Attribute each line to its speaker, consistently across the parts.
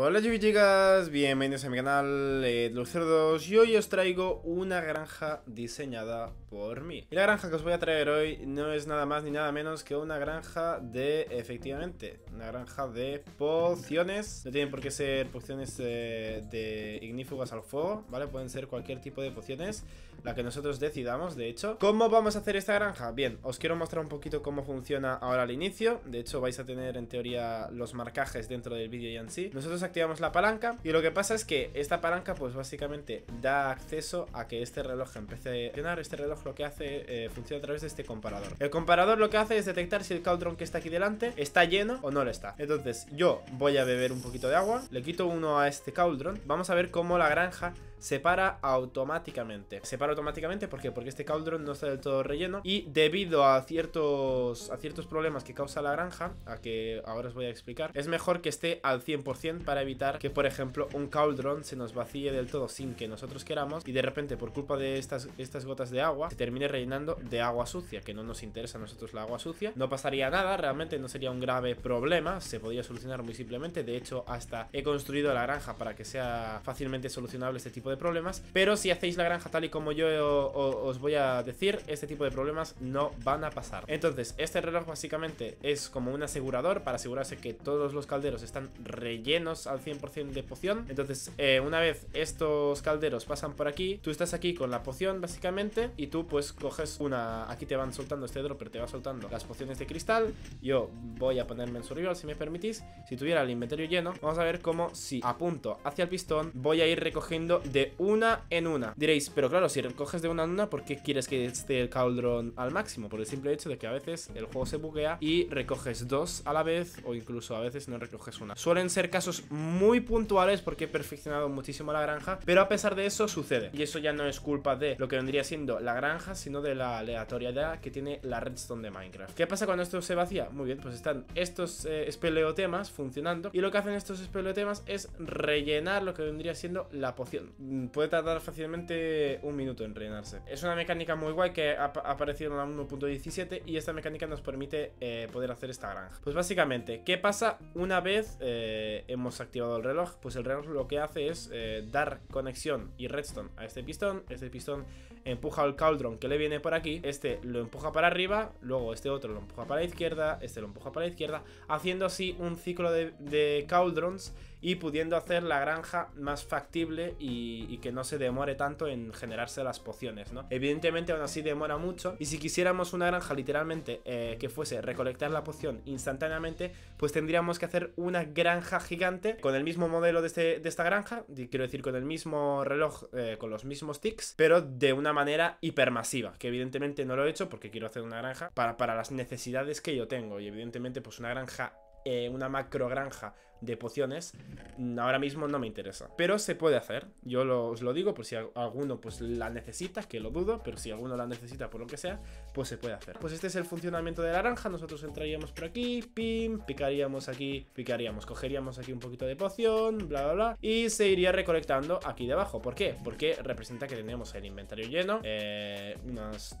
Speaker 1: Hola chicos chicas, bienvenidos a mi canal eh, los cerdos y hoy os traigo una granja diseñada por mí. Y la granja que os voy a traer hoy no es nada más ni nada menos que una granja de, efectivamente, una granja de pociones. No tienen por qué ser pociones eh, de ignífugas al fuego, ¿vale? Pueden ser cualquier tipo de pociones, la que nosotros decidamos, de hecho. ¿Cómo vamos a hacer esta granja? Bien, os quiero mostrar un poquito cómo funciona ahora al inicio. De hecho, vais a tener en teoría los marcajes dentro del vídeo y en sí. Nosotros activamos la palanca y lo que pasa es que esta palanca pues básicamente da acceso a que este reloj empiece a funcionar. Este reloj lo que hace eh, funciona a través de este comparador. El comparador lo que hace es detectar si el cauldron que está aquí delante está lleno o no lo está. Entonces yo voy a beber un poquito de agua, le quito uno a este cauldron, vamos a ver cómo la granja separa automáticamente. Se para automáticamente ¿por porque este cauldron no está del todo relleno y debido a ciertos, a ciertos problemas que causa la granja, a que ahora os voy a explicar, es mejor que esté al 100% para evitar que, por ejemplo, un cauldron se nos vacíe del todo sin que nosotros queramos y de repente por culpa de estas, estas gotas de agua se termine rellenando de agua sucia, que no nos interesa a nosotros la agua sucia. No pasaría nada, realmente no sería un grave problema, se podría solucionar muy simplemente. De hecho, hasta he construido la granja para que sea fácilmente solucionable este tipo de problemas Pero si hacéis la granja tal y como yo eh, os voy a decir Este tipo de problemas no van a pasar Entonces, este reloj básicamente es como un asegurador Para asegurarse que todos los calderos están rellenos al 100% de poción Entonces, eh, una vez estos calderos pasan por aquí Tú estás aquí con la poción básicamente Y tú pues coges una... Aquí te van soltando este dropper, te va soltando las pociones de cristal Yo voy a ponerme en su rival si me permitís Si tuviera el inventario lleno Vamos a ver cómo si apunto hacia el pistón Voy a ir recogiendo de una en una. Diréis, pero claro, si recoges de una en una, ¿por qué quieres que esté el cauldron al máximo? Por el simple hecho de que a veces el juego se buguea y recoges dos a la vez o incluso a veces no recoges una. Suelen ser casos muy puntuales porque he perfeccionado muchísimo la granja, pero a pesar de eso sucede. Y eso ya no es culpa de lo que vendría siendo la granja, sino de la aleatoriedad que tiene la redstone de Minecraft. ¿Qué pasa cuando esto se vacía? Muy bien, pues están estos eh, espeleotemas funcionando y lo que hacen estos espeleotemas es rellenar lo que vendría siendo la poción Mm, puede tardar fácilmente un minuto en rellenarse. Es una mecánica muy guay que ha aparecido en la 1.17 y esta mecánica nos permite eh, poder hacer esta granja. Pues básicamente, ¿qué pasa una vez eh, hemos activado el reloj? Pues el reloj lo que hace es eh, dar conexión y redstone a este pistón, este pistón empuja al cauldron que le viene por aquí, este lo empuja para arriba, luego este otro lo empuja para la izquierda, este lo empuja para la izquierda, haciendo así un ciclo de, de cauldrons y pudiendo hacer la granja más factible y, que no se demore tanto en generarse las pociones, ¿no? Evidentemente aún así demora mucho y si quisiéramos una granja literalmente eh, que fuese recolectar la poción instantáneamente, pues tendríamos que hacer una granja gigante con el mismo modelo de, este, esta granja, quiero decir con el mismo reloj, eh, con los mismos ticks, pero de una manera hipermasiva, que evidentemente no lo he hecho porque quiero hacer una granja para, para las necesidades que yo tengo y evidentemente pues una granja eh, una macro granja de pociones, mm, ahora mismo no me interesa. Pero se puede hacer, yo os lo digo, por si alguno pues la necesita, que lo dudo, pero si alguno la necesita por lo que sea, pues se puede hacer. Pues este es el funcionamiento de la naranja, nosotros entraríamos por aquí, pim, picaríamos aquí, picaríamos, cogeríamos aquí un poquito de poción, bla, bla, bla, y se iría recolectando aquí debajo. ¿Por qué? Porque representa que tenemos el inventario lleno, eh, unas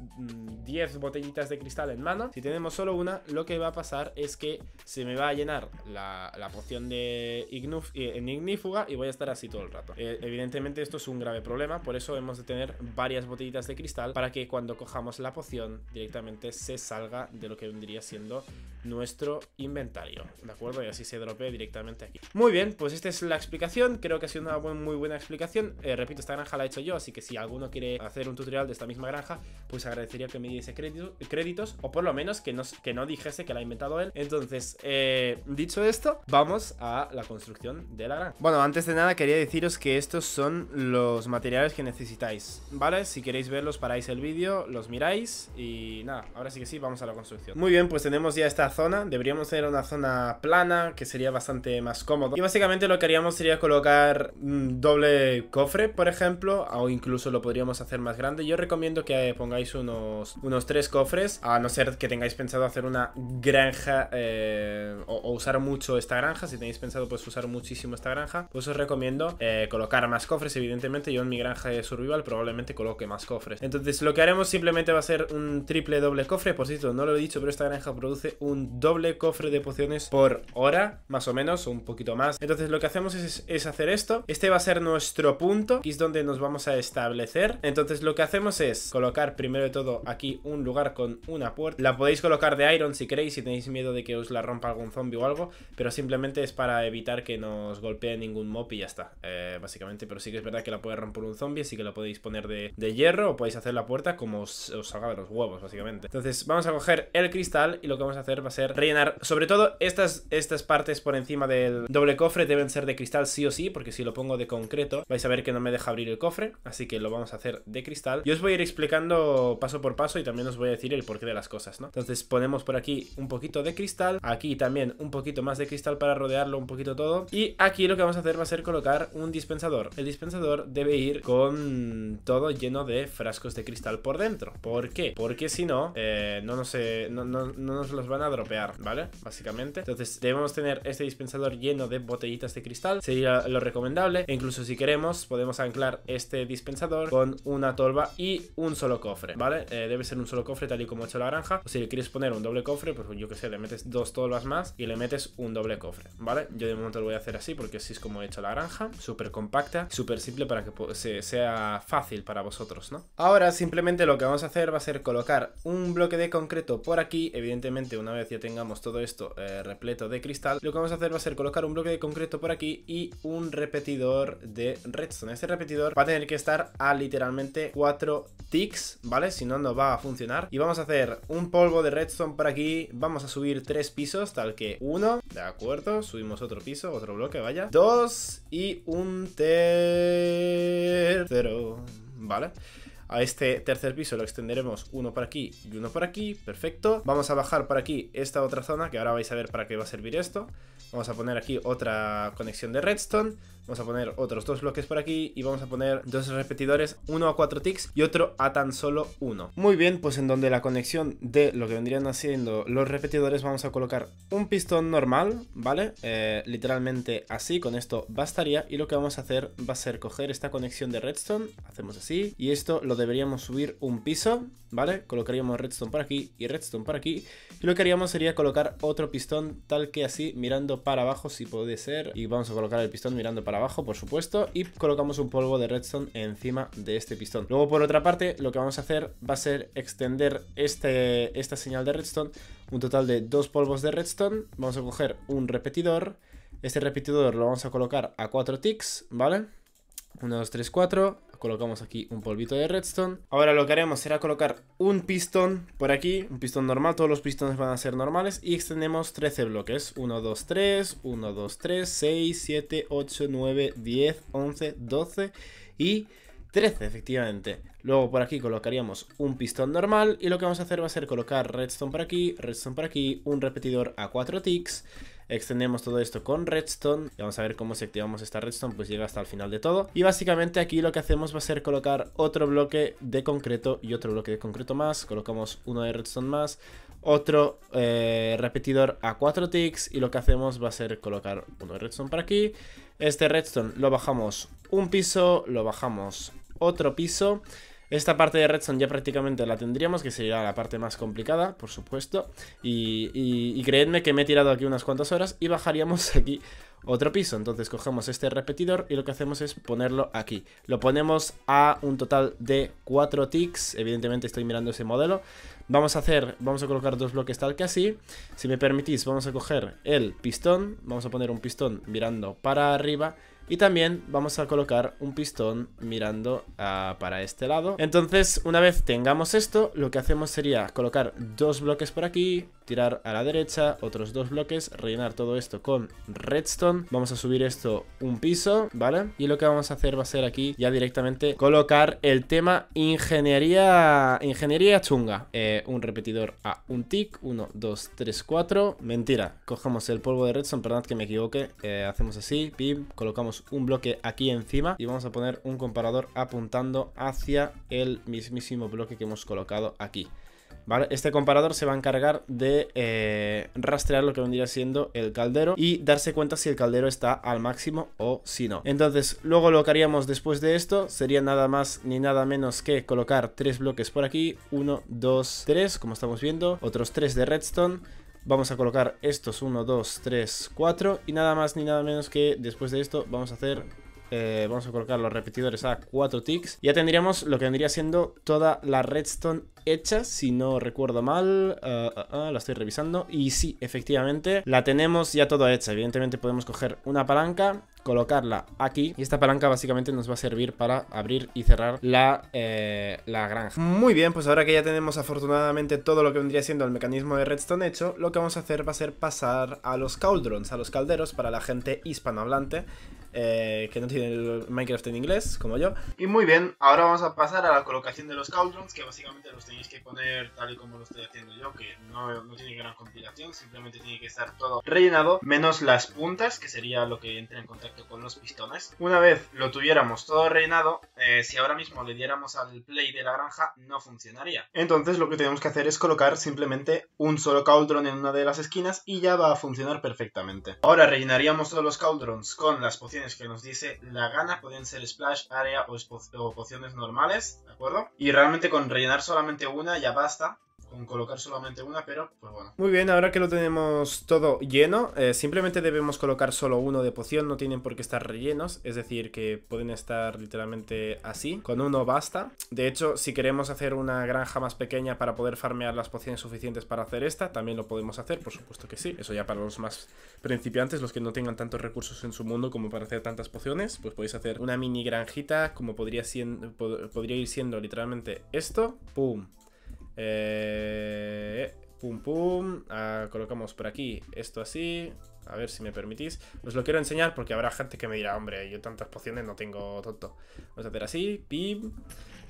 Speaker 1: 10 mm, botellitas de cristal en mano. Si tenemos solo una, lo que va a pasar es que se me va a llenar la, la poción eh, eh, en, ignífuga y voy a estar así todo el rato. Eh, evidentemente esto es un grave problema, por eso hemos de tener varias botellitas de cristal para que cuando cojamos la poción directamente se salga de lo que vendría siendo nuestro inventario, ¿de acuerdo? Y así se dropee directamente aquí. Muy bien, pues esta es la explicación, creo que ha sido una muy buena explicación. repito, esta granja la he hecho yo, así que si alguno quiere hacer un tutorial de esta misma granja, pues agradecería que me diese créditos, o por lo menos que, que no dijese que la ha inventado él. Entonces, dicho esto, vamos a la construcción de la granja. Bueno, antes de nada quería deciros que estos son los materiales que necesitáis, ¿vale? Si queréis verlos paráis el vídeo, los miráis y nada, ahora sí que sí, vamos a la construcción. Muy bien, pues tenemos ya esta zona, deberíamos tener una zona plana que sería bastante más cómodo. Y básicamente lo que haríamos sería colocar un mm, doble cofre, por ejemplo, o incluso lo podríamos hacer más grande. Yo recomiendo que pongáis unos, unos tres cofres, a no ser que tengáis pensado hacer una granja eh, o, o usar mucho esta granja, si tenéis pensado pues usar muchísimo esta granja, pues os recomiendo eh, colocar más cofres, evidentemente yo en mi granja de survival probablemente coloque más cofres. Entonces lo que haremos simplemente va a ser un triple doble cofre, por cierto, no lo he dicho, pero esta granja produce un doble cofre de pociones por hora, más o menos, un poquito más. Entonces lo que hacemos es, hacer esto, este va a ser nuestro punto, y es donde nos vamos a establecer. Entonces lo que hacemos es colocar primero de todo aquí un lugar con una puerta, la podéis colocar de iron si queréis, si tenéis miedo de que os la rompa algún zombie o algo, pero simplemente es para evitar que nos golpee ningún mob y ya está, eh, básicamente. Pero sí que es verdad que la puede romper un zombie, así que la podéis poner de, hierro o podéis hacer la puerta como os, os, de los huevos, básicamente. Entonces vamos a coger el cristal y lo que vamos a hacer va a ser rellenar, sobre todo estas, estas partes por encima del doble cofre deben ser de cristal sí o sí, porque si lo pongo de concreto vais a ver que no me deja abrir el cofre, así que lo vamos a hacer de cristal. Yo os voy a ir explicando paso por paso y también os voy a decir el porqué de las cosas, ¿no? Entonces ponemos por aquí un poquito de cristal, aquí también un poquito más de cristal para rodear un poquito todo. Y aquí lo que vamos a hacer va a ser colocar un dispensador. El dispensador debe ir con todo lleno de frascos de cristal por dentro. ¿Por qué? Porque si no, eh, no, nos, no, no, no nos los van a dropear, ¿vale? Básicamente. Entonces debemos tener este dispensador lleno de botellitas de cristal. Sería lo recomendable. E incluso si queremos, podemos anclar este dispensador con una tolva y un solo cofre, ¿vale? Eh, debe ser un solo cofre tal y como ha hecho la granja. O si le quieres poner un doble cofre, pues yo que sé, le metes dos tolvas más y le metes un doble cofre, ¿vale? Yo de momento lo voy a hacer así porque así es como he hecho la granja, súper compacta, súper simple para que sea fácil para vosotros, ¿no? Ahora simplemente lo que vamos a hacer va a ser colocar un bloque de concreto por aquí, evidentemente una vez ya tengamos todo esto eh, repleto de cristal, lo que vamos a hacer va a ser colocar un bloque de concreto por aquí y un repetidor de redstone. Este repetidor va a tener que estar a literalmente 4 ticks, ¿vale? Si no, no va a funcionar. Y vamos a hacer un polvo de redstone por aquí, vamos a subir 3 pisos, tal que 1, ¿de acuerdo? Subimos subimos otro piso, otro bloque, vaya. Dos y un tercero, ¿vale? A este tercer piso lo extenderemos uno por aquí y uno por aquí, perfecto. Vamos a bajar por aquí esta otra zona, que ahora vais a ver para qué va a servir esto. Vamos a poner aquí otra conexión de redstone. Vamos a poner otros dos bloques por aquí y vamos a poner dos repetidores, uno a 4 ticks y otro a tan solo uno. Muy bien, pues en donde la conexión de lo que vendrían haciendo los repetidores vamos a colocar un pistón normal, ¿vale? Eh, literalmente así, con esto bastaría y lo que vamos a hacer va a ser coger esta conexión de redstone, hacemos así y esto lo deberíamos subir un piso, ¿vale? Colocaríamos redstone por aquí y redstone por aquí y lo que haríamos sería colocar otro pistón tal que así mirando para abajo si puede ser y vamos a colocar el pistón mirando para abajo, por supuesto, y colocamos un polvo de redstone encima de este pistón. Luego, por otra parte, lo que vamos a hacer va a ser extender este, esta señal de redstone, un total de dos polvos de redstone. Vamos a coger un repetidor. Este repetidor lo vamos a colocar a 4 ticks, ¿vale? 1, 2, 3, 4 colocamos aquí un polvito de redstone. Ahora lo que haremos será colocar un pistón por aquí, un pistón normal, todos los pistones van a ser normales y extendemos 13 bloques, 1, 2, 3, 1, 2, 3, 6, 7, 8, 9, 10, 11, 12 y 13 efectivamente. Luego por aquí colocaríamos un pistón normal y lo que vamos a hacer va a ser colocar redstone por aquí, redstone por aquí, un repetidor a 4 ticks extendemos todo esto con redstone y vamos a ver cómo si activamos esta redstone pues llega hasta el final de todo y básicamente aquí lo que hacemos va a ser colocar otro bloque de concreto y otro bloque de concreto más, colocamos uno de redstone más otro eh, repetidor a 4 ticks y lo que hacemos va a ser colocar uno de redstone para aquí este redstone lo bajamos un piso, lo bajamos otro piso esta parte de redstone ya prácticamente la tendríamos, que sería la parte más complicada, por supuesto. Y, creedme que me he tirado aquí unas cuantas horas y bajaríamos aquí otro piso. Entonces cogemos este repetidor y lo que hacemos es ponerlo aquí. Lo ponemos a un total de 4 ticks. Evidentemente estoy mirando ese modelo. Vamos a hacer, vamos a colocar dos bloques tal que así. Si me permitís, vamos a coger el pistón. Vamos a poner un pistón mirando para arriba y también vamos a colocar un pistón mirando ah, para este lado. Entonces, una vez tengamos esto, lo que hacemos sería colocar dos bloques por aquí, tirar a la derecha, otros dos bloques, rellenar todo esto con redstone. Vamos a subir esto un piso, ¿vale? Y lo que vamos a hacer va a ser aquí ya directamente colocar el tema ingeniería ingeniería chunga. Eh, un repetidor a un tick, 1, 2, 3, 4. Mentira, cogemos el polvo de redstone, perdón que me equivoque. Eh, hacemos así, pim, colocamos un bloque aquí encima y vamos a poner un comparador apuntando hacia el mismísimo bloque que hemos colocado aquí. ¿Vale? Este comparador se va a encargar de eh, rastrear lo que vendría siendo el caldero y darse cuenta si el caldero está al máximo o si no. Entonces, luego lo que haríamos después de esto sería nada más ni nada menos que colocar tres bloques por aquí, uno, dos, tres, como estamos viendo, otros tres de redstone, Vamos a colocar estos 1, 2, 3, 4 y nada más ni nada menos que después de esto vamos a hacer eh, vamos a colocar los repetidores a 4 ticks. Ya tendríamos lo que vendría siendo toda la redstone hecha, si no recuerdo mal. Ah, ah, ah, la estoy revisando. Y sí, efectivamente, la tenemos ya toda hecha. Evidentemente podemos coger una palanca, colocarla aquí. Y esta palanca básicamente nos va a servir para abrir y cerrar la, eh, la granja. Muy bien, pues ahora que ya tenemos afortunadamente todo lo que vendría siendo el mecanismo de redstone hecho, lo que vamos a hacer va a ser pasar a los cauldrons, a los calderos para la gente hispanohablante. Eh, que no tiene el Minecraft en inglés, como yo. Y muy bien, ahora vamos a pasar a la colocación de los cauldrons, que básicamente los tenéis que poner tal y como lo estoy haciendo yo, que no, no tiene gran compilación, simplemente tiene que estar todo rellenado, menos las puntas, que sería lo que entra en contacto con los pistones. Una vez lo tuviéramos todo rellenado, eh, si ahora mismo le diéramos al play de la granja, no funcionaría. Entonces lo que tenemos que hacer es colocar simplemente un solo cauldron en una de las esquinas y ya va a funcionar perfectamente. Ahora rellenaríamos todos los cauldrons con las pociones que nos dice la gana, Pueden ser splash, área o, o pociones normales, ¿de acuerdo? Y realmente con rellenar solamente una ya basta, con colocar solamente una, pero pues bueno. Muy bien, ahora que lo tenemos todo lleno, eh, simplemente debemos colocar solo uno de poción, no tienen por qué estar rellenos, es decir, que pueden estar literalmente así, con uno basta. De hecho, si queremos hacer una granja más pequeña para poder farmear las pociones suficientes para hacer esta, también lo podemos hacer, por supuesto que sí. Eso ya para los más principiantes, los que no tengan tantos recursos en su mundo como para hacer tantas pociones, pues podéis hacer una mini granjita como podría, siendo, podría ir siendo literalmente esto, ¡pum! Eh, pum pum. Ah, colocamos por aquí esto así. A ver si me permitís. Os lo quiero enseñar porque habrá gente que me dirá, hombre, yo tantas pociones no tengo tonto. Vamos a hacer así. Pim.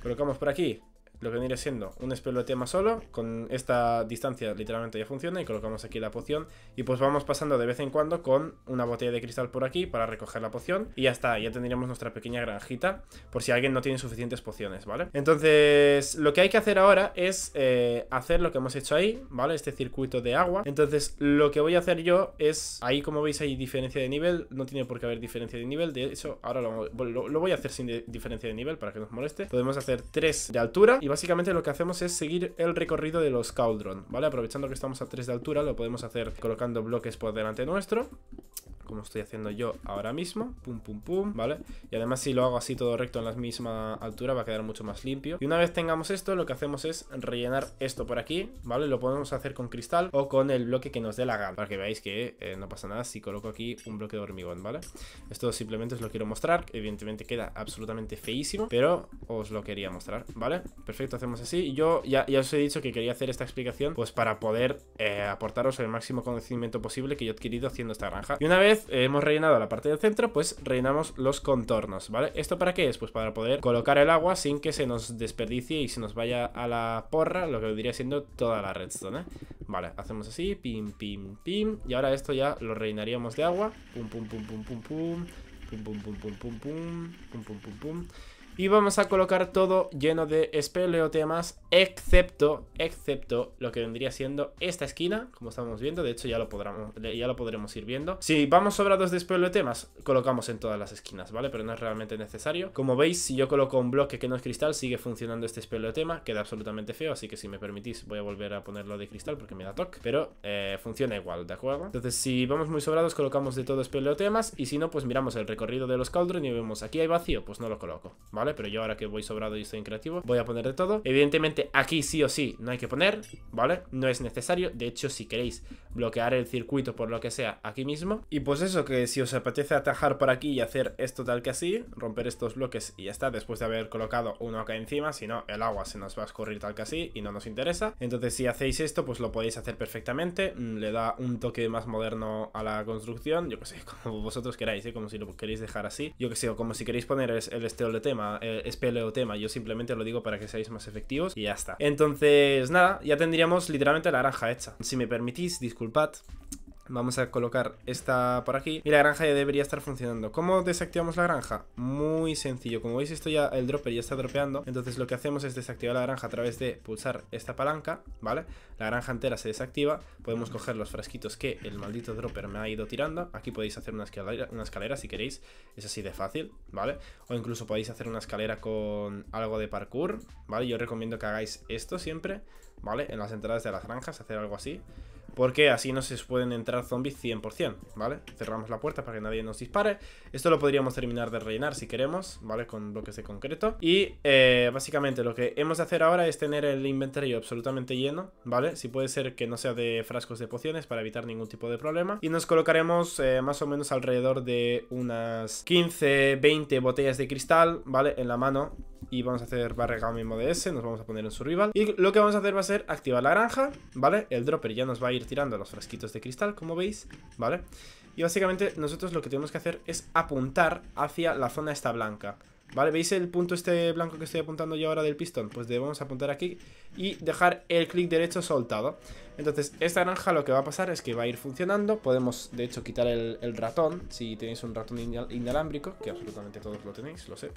Speaker 1: Colocamos por aquí lo que viene siendo un más solo, con esta distancia literalmente ya funciona y colocamos aquí la poción y pues vamos pasando de vez en cuando con una botella de cristal por aquí para recoger la poción y ya está, ya tendríamos nuestra pequeña granjita por si alguien no tiene suficientes pociones, ¿vale? Entonces lo que hay que hacer ahora es eh, hacer lo que hemos hecho ahí, ¿vale? Este circuito de agua, entonces lo que voy a hacer yo es, ahí como veis hay diferencia de nivel, no tiene por qué haber diferencia de nivel, de hecho ahora lo, voy a hacer sin diferencia de nivel para que nos moleste, podemos hacer tres de altura y básicamente lo que hacemos es seguir el recorrido de los Cauldron, ¿vale? Aprovechando que estamos a 3 de altura, lo podemos hacer colocando bloques por delante nuestro como estoy haciendo yo ahora mismo. Pum, pum, pum, ¿vale? Y además si lo hago así todo recto en la misma altura va a quedar mucho más limpio. Y una vez tengamos esto, lo que hacemos es rellenar esto por aquí, ¿vale? Lo podemos hacer con cristal o con el bloque que nos dé la gana, para que veáis que eh, no pasa nada si coloco aquí un bloque de hormigón, ¿vale? Esto simplemente os lo quiero mostrar, evidentemente queda absolutamente feísimo, pero os lo quería mostrar, ¿vale? Perfecto, hacemos así. Yo ya, os he dicho que quería hacer esta explicación pues para poder eh, aportaros el máximo conocimiento posible que yo he adquirido haciendo esta granja. Y una vez hemos rellenado la parte del centro, pues reinamos los contornos, ¿vale? ¿Esto para qué es? Pues para poder colocar el agua sin que se nos desperdicie y se nos vaya a la porra, lo que diría siendo toda la redstone, ¿eh? Vale, hacemos así, pim, pim, pim, y ahora esto ya lo reinaríamos de agua, pum, pum, pum, pum, pum, pum, pum, pum, pum, pum, pum, pum, pum, pum, pum, pum y vamos a colocar todo lleno de espeleotemas, excepto, excepto lo que vendría siendo esta esquina, como estamos viendo. De hecho, ya lo, podremos, ya lo podremos ir viendo. Si vamos sobrados de espeleotemas, colocamos en todas las esquinas, ¿vale? Pero no es realmente necesario. Como veis, si yo coloco un bloque que no es cristal, sigue funcionando este espeleotema. Queda absolutamente feo, así que si me permitís, voy a volver a ponerlo de cristal porque me da toque. Pero eh, funciona igual, ¿de acuerdo? Entonces, si vamos muy sobrados, colocamos de todo espeleotemas. Y si no, pues miramos el recorrido de los cauldron y vemos aquí hay vacío, pues no lo coloco, ¿vale? Pero yo ahora que voy sobrado y estoy en creativo, voy a poner de todo. Evidentemente aquí sí o sí no hay que poner, ¿vale? No es necesario. De hecho, si queréis bloquear el circuito por lo que sea aquí mismo. Y pues eso, que si os apetece atajar por aquí y hacer esto tal que así, romper estos bloques y ya está, después de haber colocado uno acá encima, si no, el agua se nos va a escurrir tal que así y no nos interesa. Entonces si hacéis esto, pues lo podéis hacer perfectamente. Mm, le da un toque más moderno a la construcción, yo que sé, como vosotros queráis, ¿eh? como si lo queréis dejar así. Yo que sé, o como si queréis poner el esteo de tema eh, es tema, yo simplemente lo digo para que seáis más efectivos y ya está. Entonces, nada, ya tendríamos literalmente la granja hecha. Si me permitís, disculpad, Vamos a colocar esta por aquí y la granja ya debería estar funcionando. ¿Cómo desactivamos la granja? Muy sencillo. Como veis, esto ya el dropper ya está dropeando. Entonces lo que hacemos es desactivar la granja a través de pulsar esta palanca, ¿vale? La granja entera se desactiva. Podemos coger los frasquitos que el maldito dropper me ha ido tirando. Aquí podéis hacer una escalera, una escalera si queréis. Es así de fácil, ¿vale? O incluso podéis hacer una escalera con algo de parkour, ¿vale? Yo recomiendo que hagáis esto siempre, ¿vale? En las entradas de las granjas, hacer algo así. Porque así no se pueden entrar zombies 100%, ¿vale? Cerramos la puerta para que nadie nos dispare. Esto lo podríamos terminar de rellenar si queremos, ¿vale? Con bloques de concreto. Y eh, básicamente lo que hemos de hacer ahora es tener el inventario absolutamente lleno, ¿vale? Si puede ser que no sea de frascos de pociones para evitar ningún tipo de problema. Y nos colocaremos eh, más o menos alrededor de unas 15, 20 botellas de cristal, ¿vale? En la mano y vamos a hacer barrega mismo de ese, nos vamos a poner en su rival y lo que vamos a hacer va a ser activar la granja, ¿vale? El dropper ya nos va a ir tirando los frasquitos de cristal, como veis, ¿vale? Y básicamente nosotros lo que tenemos que hacer es apuntar hacia la zona esta blanca, ¿Vale? ¿Veis el punto este blanco que estoy apuntando yo ahora del pistón? Pues debemos apuntar aquí y dejar el clic derecho soltado. Entonces, esta granja lo que va a pasar es que va a ir funcionando. Podemos, de hecho, quitar el, ratón, si tenéis un ratón inalámbrico, que absolutamente todos lo tenéis, lo sé.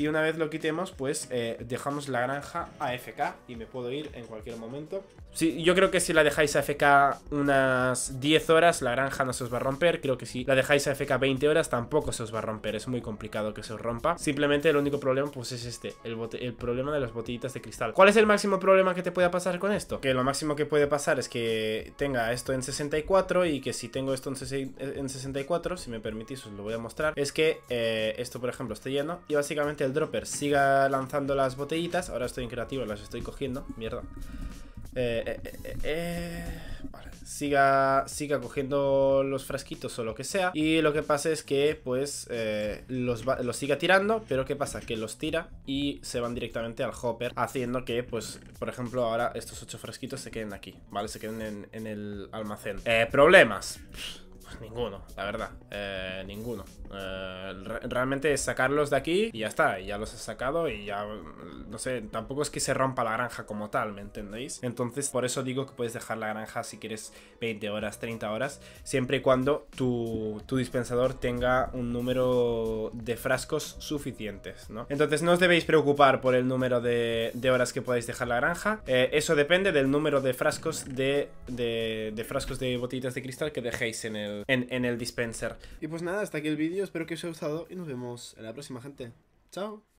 Speaker 1: Y una vez lo quitemos, pues eh, dejamos la granja AFK y me puedo ir en cualquier momento yo creo que si la dejáis a FK unas 10 horas, la granja no se os va a romper. Creo que si la dejáis a FK 20 horas, tampoco se os va a romper. Es muy complicado que se os rompa. Simplemente el único problema, pues es este, el, el problema de las botellitas de cristal. ¿Cuál es el máximo problema que te pueda pasar con esto? Que lo máximo que puede pasar es que tenga esto en 64 y que si tengo esto en, 64, si me permitís os lo voy a mostrar, es que eh, esto, por ejemplo, esté lleno y básicamente el dropper siga lanzando las botellitas. Ahora estoy en creativo, las estoy cogiendo. Mierda. Eh, eh, eh, eh Siga, siga cogiendo los frasquitos o lo que sea. Y lo que pasa es que, pues, los, los siga tirando. Pero ¿qué pasa? Que los tira y se van directamente al hopper. Haciendo que, pues, por ejemplo, ahora estos ocho frasquitos se queden aquí. ¿Vale? Se queden en, en el almacén. problemas. Pues ninguno, la verdad. Eh, ninguno. Eh, realmente es sacarlos de aquí y ya está. ya los he sacado y ya, no sé, tampoco es que se rompa la granja como tal, ¿me entendéis? Entonces, por eso digo que puedes dejar la granja si quieres 20 horas, 30 horas, siempre y cuando tu, dispensador tenga un número de frascos suficientes, ¿no? Entonces, no os debéis preocupar por el número de, de horas que podáis dejar la granja. Eh, eso depende del número de frascos de, de, de frascos de botellitas de cristal que dejéis en el en, en el dispenser. Y pues nada, hasta aquí el vídeo, espero que os haya gustado y nos vemos en la próxima, gente. Chao.